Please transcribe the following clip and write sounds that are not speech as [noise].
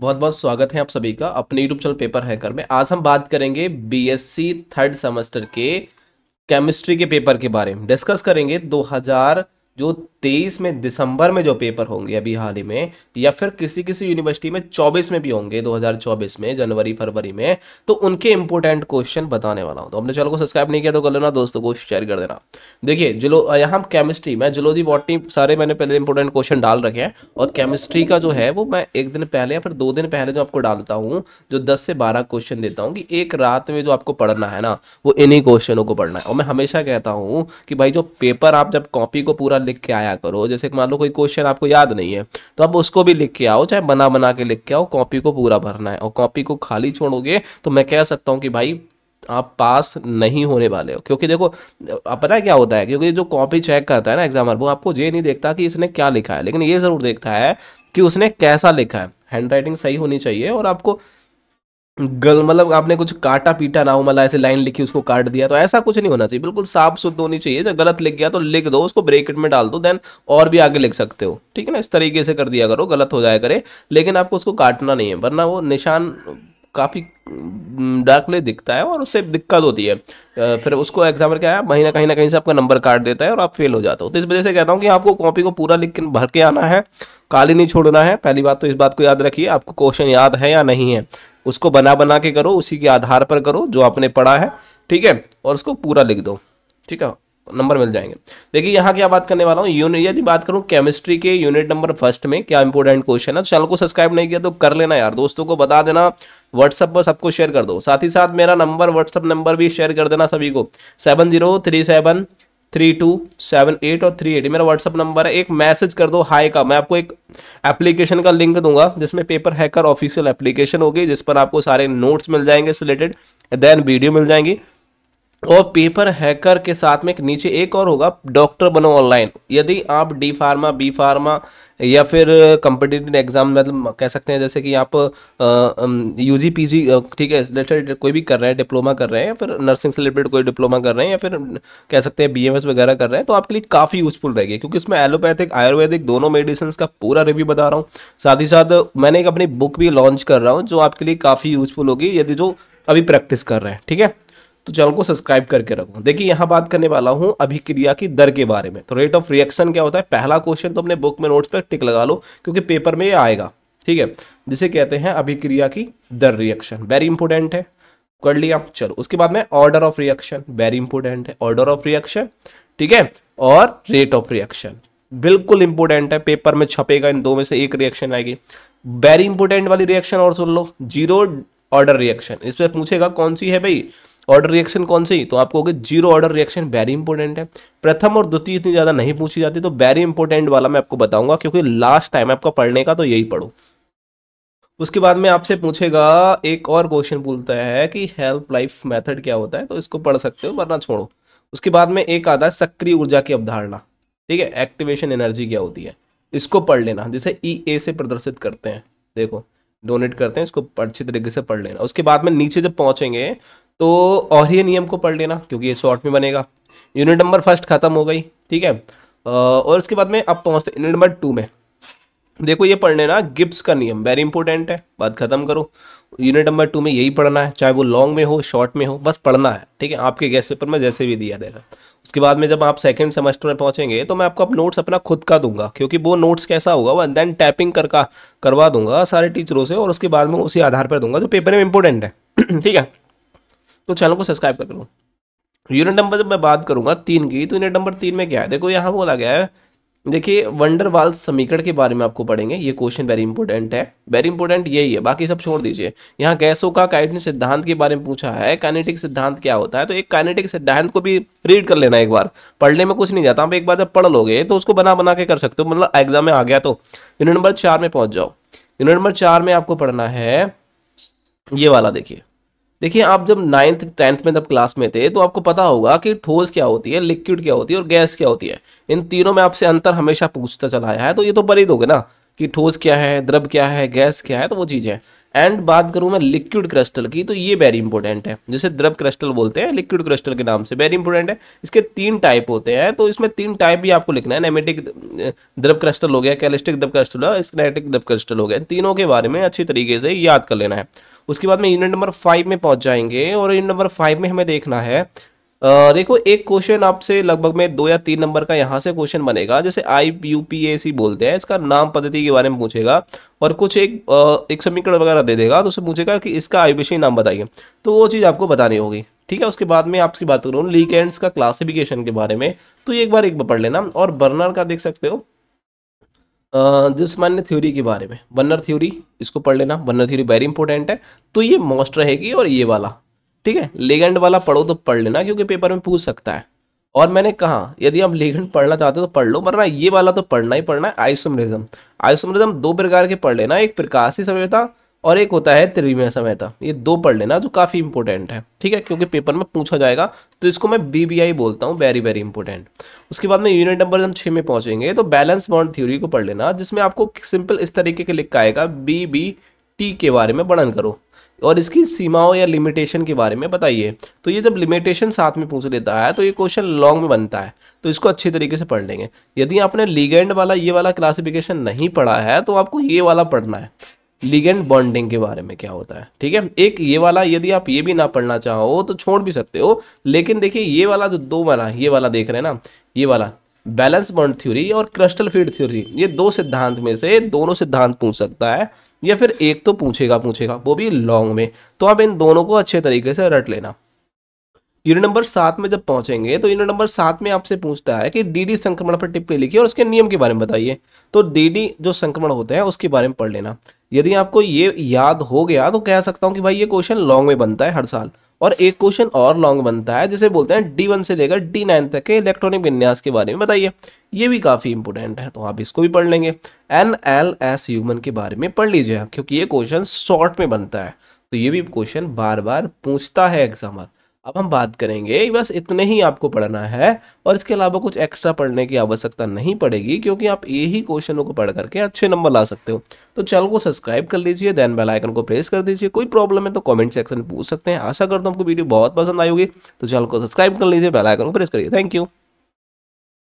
बहुत बहुत स्वागत है आप सभी का अपने यूट्यूब चैनल पेपर हैकर में आज हम बात करेंगे बीएससी थर्ड सेमेस्टर के केमिस्ट्री के पेपर के बारे में डिस्कस करेंगे हजार जो तेईस में दिसंबर में जो पेपर होंगे अभी हाल ही में या फिर किसी किसी यूनिवर्सिटी में चौबीस में भी होंगे 2024 में जनवरी फरवरी में तो उनके इंपॉर्टेंट क्वेश्चन बताने वाला हूँ तो अपने चैनल को सब्सक्राइब नहीं किया तो कर लेना दोस्तों को शेयर कर देना देखिए जिलो यहाँ केमिस्ट्री में जिलोजी बॉटनी सारे मैंने पहले इंपॉर्टेंट क्वेश्चन डाल रखे हैं और केमिस्ट्री का जो है वो मैं एक दिन पहले या फिर दो दिन पहले जो आपको डालता हूँ जो दस से बारह क्वेश्चन देता हूँ कि एक रात में जो आपको पढ़ना है ना वो इन्हीं क्वेश्चनों को पढ़ना है और मैं हमेशा कहता हूँ कि भाई जो पेपर आप जब कॉपी को पूरा लिख के आया करो जैसे मान लो कोई क्वेश्चन आपको याद नहीं है तो आप उसको भी लिख के आओ चाहे बना बना के लिख के आओ कॉपी को पूरा भरना है और कॉपी को खाली छोड़ोगे तो मैं कह सकता हूँ कि भाई आप पास नहीं होने वाले हो क्योंकि देखो आप पता है क्या होता है क्योंकि जो कॉपी चेक करता है ना एग्जामर वो आपको ये नहीं देखता कि इसने क्या लिखा है लेकिन ये ज़रूर देखता है कि उसने कैसा लिखा है हैंड राइटिंग सही होनी चाहिए और आपको गल मतलब आपने कुछ काटा पीटा ना हो मतलब ऐसे लाइन लिखी उसको काट दिया तो ऐसा कुछ नहीं होना चाहिए बिल्कुल साफ शुद्ध होनी चाहिए जब गलत लिख गया तो लिख दो उसको ब्रेकेट में डाल दो देन और भी आगे लिख सकते हो ठीक है ना इस तरीके से कर दिया करो गलत हो जाया करे लेकिन आपको उसको काटना नहीं है वरना वो निशान काफ़ी डार्कली दिखता है और उससे दिक्कत होती है फिर उसको एग्जाम्पल क्या है महीना कहीं ना कहीं से आपका नंबर काट देता है और आप फेल हो जाते हो तो इस वजह से कहता हूँ कि आपको कॉपी को पूरा लिख भर के आना है काली नहीं छोड़ना है पहली बात तो इस बात को याद रखिए आपको क्वेश्चन याद है या नहीं है उसको बना बना के करो उसी के आधार पर करो जो आपने पढ़ा है ठीक है और उसको पूरा लिख दो ठीक है नंबर मिल जाएंगे देखिए यहाँ क्या बात करने वाला हूँ यूनिट यदि बात करूँ केमिस्ट्री के यूनिट नंबर फर्स्ट में क्या इंपॉर्टेंट क्वेश्चन है तो चैनल को सब्सक्राइब नहीं किया तो कर लेना यार दोस्तों को बता देना व्हाट्सअप पर सबको शेयर कर दो साथ ही साथ मेरा नंबर व्हाट्सअप नंबर भी शेयर कर देना सभी को seven zero three seven three two seven eight और थ्री एट मेरा व्हाट्सअप नंबर है एक मैसेज कर दो हाई का मैं आपको एक एप्लीकेशन का लिंक दूंगा जिसमें पेपर हैकर ऑफिशियल एप्लीकेशन होगी जिस पर आपको सारे नोट्स मिल जाएंगे रिलेटेड देन वीडियो मिल जाएंगी और पेपर हैकर के साथ में नीचे एक और होगा डॉक्टर बनो ऑनलाइन यदि आप डी फार्मा बी फार्मा या फिर कंपिटेटिव एग्ज़ाम मतलब कह सकते हैं जैसे कि आप यू जी पी जी ठीक है रिलेटेड कोई भी कर रहे हैं डिप्लोमा कर रहे हैं या फिर नर्सिंग से रिलेटेड कोई डिप्लोमा कर रहे हैं या फिर कह सकते हैं बी एम एस वगैरह कर रहे हैं तो आपके लिए काफ़ी यूजफुल रहेगी क्योंकि इसमें एलोपैथिक आयुर्वेदिक दोनों मेडिसिन का पूरा रिव्यू बता रहा हूँ साथ ही साथ मैंने एक अपनी बुक भी लॉन्च कर रहा हूँ जो आपके लिए काफ़ी यूजफुल होगी यदि जो अभी प्रैक्टिस कर रहे हैं ठीक है तो चैनल को सब्सक्राइब करके रखो देखिए यहाँ बात करने वाला हूँ अभिक्रिया की दर के बारे में तो रेट ऑफ रिएक्शन क्या होता है पहला क्वेश्चन तो अपने बुक में नोट्स पर टिक लगा लो क्योंकि पेपर में ये आएगा ठीक है जिसे कहते हैं अभिक्रिया की दर रिएक्शन वेरी इंपॉर्टेंट है कर लिया चलो उसके बाद में order of reaction very important है ऑर्डर ऑफ रिएक्शन ठीक है और रेट ऑफ रिएक्शन बिल्कुल इंपॉर्टेंट है पेपर में छपेगा इन दो में से एक रिएक्शन आएगी वेरी इंपॉर्टेंट वाली रिएक्शन और सुन लो जीरो ऑर्डर रिएक्शन इस पर पूछेगा कौन सी है भाई ऑर्डर रिएक्शन कौन सी तो आपको zero order reaction very important है प्रथम और द्वितीय इतनी ज़्यादा नहीं पूछी जाती तो वेरी इंपॉर्टेंट वाला मैं आपको बताऊंगा क्योंकि लास्ट टाइम आपका पढ़ने का तो यही पढ़ो उसके बाद में आपसे पूछेगा एक और क्वेश्चन पूछता है कि हेल्प लाइफ मेथड क्या होता है तो इसको पढ़ सकते हो वरना छोड़ो उसके बाद में एक आता है सक्रिय ऊर्जा की अवधारणा ठीक है एक्टिवेशन एनर्जी क्या होती है इसको पढ़ लेना जिसे ई e ए से प्रदर्शित करते हैं देखो डोनेट करते हैं इसको अच्छी तरीके से पढ़ लेना उसके बाद में नीचे जब पहुंचेंगे तो और ही नियम को पढ़ लेना क्योंकि ये शॉर्ट में बनेगा यूनिट नंबर फर्स्ट खत्म हो गई ठीक है और उसके बाद में आप पहुंचते यूनिट नंबर टू में देखो ये पढ़ने ना गिब्स का नियम वेरी इंपॉर्टेंट है बात खत्म करो यूनिट नंबर टू में यही पढ़ना है चाहे वो लॉन्ग में हो शॉर्ट में हो बस पढ़ना है ठीक है आपके गैस पेपर में जैसे भी दिया देगा उसके बाद में जब आप सेकंड सेमेस्टर में पहुंचेंगे तो मैं आपको अब नोट्स अपना खुद का दूंगा क्योंकि वो नोट्स कैसा होगा वन देन टैपिंग करका करवा दूंगा सारे टीचरों से और उसके बाद में उसी आधार पर दूंगा जो पेपर में इंपॉर्टेंट है [clears throat] ठीक है तो चैनल को सब्सक्राइब कर लो यूनिट नंबर जब मैं बात करूंगा तीन की तो यूनिट नंबर तीन में क्या है देखो यहाँ बोला गया है देखिए वंडर वाल समीकरण के बारे में आपको पढ़ेंगे ये क्वेश्चन वेरी इंपॉर्टेंट है वेरी इंपॉर्टेंट यही है बाकी सब छोड़ दीजिए यहाँ गैसों का काइटिन सिद्धांत के बारे में पूछा है काइनेटिक सिद्धांत क्या होता है तो एक काइनेटिक सिद्धांत को भी रीड कर लेना एक बार पढ़ने में कुछ नहीं जाता आप एक बार जब पढ़ लोगे तो उसको बना बना के कर सकते हो मतलब एग्जाम में आ गया तो यूनिट नंबर चार में पहुंच जाओ यूनिट नंबर चार में आपको पढ़ना है ये वाला देखिए देखिए आप जब नाइन्थ टेंथ में जब क्लास में थे तो आपको पता होगा कि ठोस क्या होती है लिक्विड क्या होती है और गैस क्या होती है इन तीनों में आपसे अंतर हमेशा पूछता चला आया है तो ये तो बरीद हो गए ना कि ठोस क्या है द्रव क्या है गैस क्या है तो वो चीज़ें एंड बात करूँ मैं लिक्विड क्रिस्टल की तो ये वेरी इंपॉर्टेंट है जैसे द्रव क्रिस्टल बोलते हैं लिक्विड क्रिस्टल के नाम से वेरी इंपॉर्टेंट है इसके तीन टाइप होते हैं तो इसमें तीन टाइप भी आपको लिखना है नेमेटिक द्रव क्रिस्टल हो गया कैलिस्टिक द्रव क्रिस्टल हो स्नेटिक द्रव क्रिस्टल हो गया तीनों के बारे में अच्छी तरीके से याद कर लेना है उसके बाद में यूनिट नंबर फाइव में पहुँच जाएंगे और यूनिट नंबर फाइव में हमें देखना है देखो एक क्वेश्चन आपसे लगभग में दो या तीन नंबर का यहाँ से क्वेश्चन बनेगा जैसे आई यू पी ए सी बोलते हैं इसका नाम पद्धति के बारे में पूछेगा और कुछ एक आ, एक समीकरण वगैरह दे देगा तो उसे पूछेगा कि इसका आई नाम बताइए तो वो चीज़ आपको बतानी होगी ठीक है उसके बाद में आपकी बात करूँ लीकेंड्स का क्लासिफिकेशन के बारे में तो ये एक बार एक बार पढ़ लेना और बर्नर का देख सकते हो जिसमान्य थ्योरी के बारे में बर्नर थ्योरी इसको पढ़ लेना बर्नर थ्योरी वेरी इंपॉर्टेंट है तो ये मोस्ट रहेगी और ये वाला ठीक है लेगेंड वाला पढ़ो तो पढ़ लेना क्योंकि पेपर में पूछ सकता है और मैंने कहा यदि आप लेगेंड पढ़ना चाहते हो तो पढ़ लो वरना ये वाला तो पढ़ना ही पढ़ना है आइसोमरिज्म आइसोमरिज्म दो प्रकार के पढ़ लेना एक प्रकाशी सभ्यता और एक होता है त्रिवीय सभ्यता ये दो पढ़ लेना जो काफ़ी इंपॉर्टेंट है ठीक है क्योंकि पेपर में पूछा जाएगा तो इसको मैं बीबीआई बोलता हूँ वेरी वेरी इंपॉर्टेंट उसके बाद में यूनिट नंबर हम छः में पहुंचेंगे तो बैलेंस बॉन्ड थ्योरी को पढ़ लेना जिसमें आपको सिंपल इस तरीके के का आएगा बी बी टी के बारे में वर्णन करो और इसकी सीमाओं या लिमिटेशन के बारे में बताइए तो ये जब लिमिटेशन साथ में पूछ लेता है तो ये क्वेश्चन लॉन्ग में बनता है तो इसको अच्छे तरीके से पढ़ लेंगे यदि आपने लीगेंड वाला ये वाला क्लासिफिकेशन नहीं पढ़ा है तो आपको ये वाला पढ़ना है लीगेंड बॉन्डिंग के बारे में क्या होता है ठीक है एक ये वाला यदि आप ये भी ना पढ़ना चाहो तो छोड़ भी सकते हो लेकिन देखिए ये वाला जो दो वाला ये वाला देख रहे हैं ना ये वाला बैलेंस बॉन्ड थ्योरी और क्रस्टल फीड थ्योरी ये दो सिद्धांत में से दोनों सिद्धांत पूछ सकता है या फिर एक तो पूछेगा पूछेगा वो भी लॉन्ग में तो आप इन दोनों को अच्छे तरीके से रट लेना यूनिट नंबर सात में जब पहुंचेंगे तो यूनिट नंबर सात में आपसे पूछता है कि डीडी संक्रमण पर टिप्पणी लिखिए और उसके नियम के बारे में बताइए तो डीडी जो संक्रमण होते हैं उसके बारे में पढ़ लेना यदि आपको ये याद हो गया तो कह सकता हूँ कि भाई ये क्वेश्चन लॉन्ग में बनता है हर साल और एक क्वेश्चन और लॉन्ग बनता है जिसे बोलते हैं डी वन से लेकर डी नाइन तक के इलेक्ट्रॉनिक विन्यास के बारे में बताइए ये भी काफ़ी इंपोर्टेंट है तो आप इसको भी पढ़ लेंगे एन एल एस ह्यूमन के बारे में पढ़ लीजिए क्योंकि ये क्वेश्चन शॉर्ट में बनता है तो ये भी क्वेश्चन बार बार पूछता है एग्जामर अब हम बात करेंगे बस इतने ही आपको पढ़ना है और इसके अलावा कुछ एक्स्ट्रा पढ़ने की आवश्यकता नहीं पड़ेगी क्योंकि आप यही क्वेश्चनों को पढ़ करके अच्छे नंबर ला सकते हो तो चैनल को सब्सक्राइब कर लीजिए देन बेल आइकन को प्रेस कर दीजिए कोई प्रॉब्लम है तो कमेंट सेक्शन में पूछ सकते हैं आशा करता हूँ आपको वीडियो बहुत पसंद आएगी होगी तो चैनल को सब्सक्राइब कर लीजिए बेलाइकन को प्रेस करिए थैंक यू